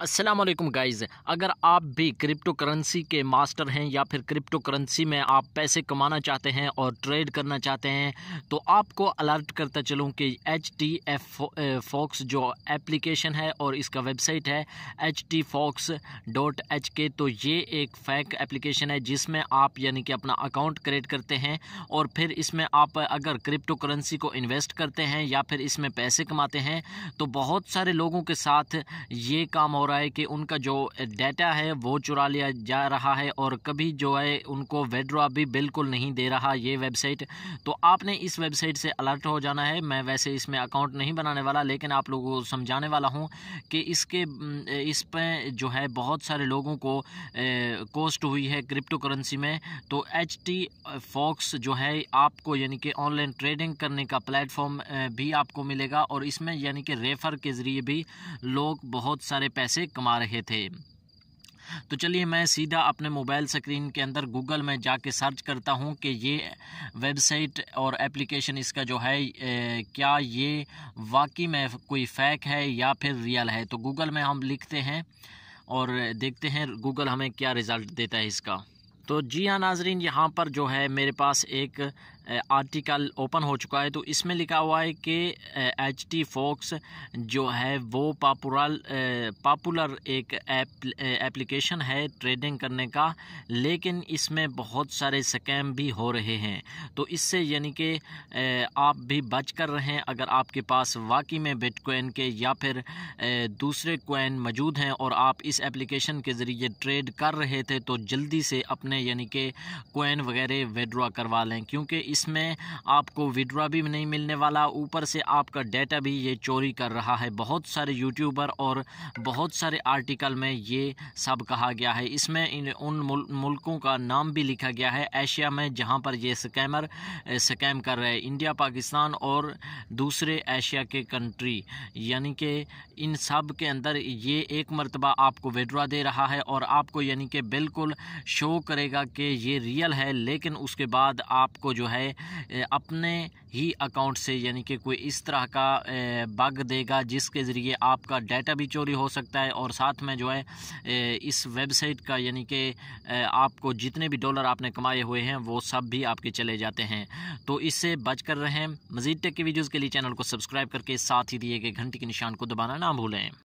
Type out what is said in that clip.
Aslam guys अगर आप भी क्रिप्टो करेंसी के मास्टर हैं या फिर क्रिप्टो करेंसी में आप पैसे कमाना चाहते हैं और ट्रेड करना चाहते हैं तो आपको अलर्ट करता चलूँ कि एच टी एफ फॉक्स जो एप्लीकेशन है और इसका वेबसाइट है H T fox dot H K तो ये एक फैक एप्लीकेशन है जिसमें आप यानी कि अपना अकाउंट क्रिएट करते हैं और फिर इसमें आप अगर क्रिप्टो करेंसी को इन्वेस्ट करते हैं या फिर इसमें पैसे कमाते हैं तो बहुत सारे लोगों के साथ ये काम और रहा है कि उनका जो डाटा है वो चुरा लिया जा रहा है और कभी जो है उनको वेड्रॉ भी बिल्कुल नहीं दे रहा ये वेबसाइट तो आपने इस वेबसाइट से अलर्ट हो जाना है मैं वैसे इसमें अकाउंट नहीं बनाने वाला लेकिन आप लोगों को समझाने वाला हूँ कि इसके इस पर जो है बहुत सारे लोगों को कोस्ट हुई है क्रिप्टो करेंसी में तो एच टी फॉक्स जो है आपको यानी कि ऑनलाइन ट्रेडिंग करने का प्लेटफॉर्म भी आपको मिलेगा और इसमें यानी कि रेफर के ज़रिए भी लोग बहुत सारे पैसे पैसे कमा रहे थे तो चलिए मैं सीधा अपने मोबाइल स्क्रीन के अंदर गूगल में जाके सर्च करता हूँ कि ये वेबसाइट और एप्लीकेशन इसका जो है ए, क्या ये वाकई में कोई फ़ैक है या फिर रियल है तो गूगल में हम लिखते हैं और देखते हैं गूगल हमें क्या रिज़ल्ट देता है इसका तो जी हाँ नाजरीन यहाँ पर जो है मेरे पास एक आर्टिकल ओपन हो चुका है तो इसमें लिखा हुआ है कि एच टी फोक्स जो है वो पापुरल पापुलर एक एप्लीकेशन है ट्रेडिंग करने का लेकिन इसमें बहुत सारे स्कैम भी हो रहे हैं तो इससे यानी कि आप भी बच कर रहे हैं अगर आपके पास वाकई में बिटकॉइन के या फिर दूसरे कोइन मौजूद हैं और आप इस एप्लीकेशन के ज़रिए ट्रेड कर रहे थे तो जल्दी से अपने अपने यानी कि कोइन वगैरह विड्रा करवा लें क्योंकि इसमें आपको विड्रा भी नहीं मिलने वाला ऊपर से आपका डेटा भी ये चोरी कर रहा है बहुत सारे यूट्यूबर और बहुत सारे आर्टिकल में ये सब कहा गया है इसमें इन उन मुल, मुल्कों का नाम भी लिखा गया है एशिया में जहाँ पर ये स्कैमर स्कैम कर रहे हैं इंडिया पाकिस्तान और दूसरे एशिया के कंट्री यानी कि इन सब के अंदर ये एक मरतबा आपको विड्रा दे रहा है और आपको यानी कि बिल्कुल शो करे लगेगा कि ये रियल है लेकिन उसके बाद आपको जो है अपने ही अकाउंट से यानी कि कोई इस तरह का बग देगा जिसके ज़रिए आपका डाटा भी चोरी हो सकता है और साथ में जो है इस वेबसाइट का यानी कि आपको जितने भी डॉलर आपने कमाए हुए हैं वो सब भी आपके चले जाते हैं तो इससे बच कर रहें मज़ीद टेक की वीडियोज़ के लिए चैनल को सब्सक्राइब करके साथ ही दिए गए घंटे के निशान को दबाना ना भूलें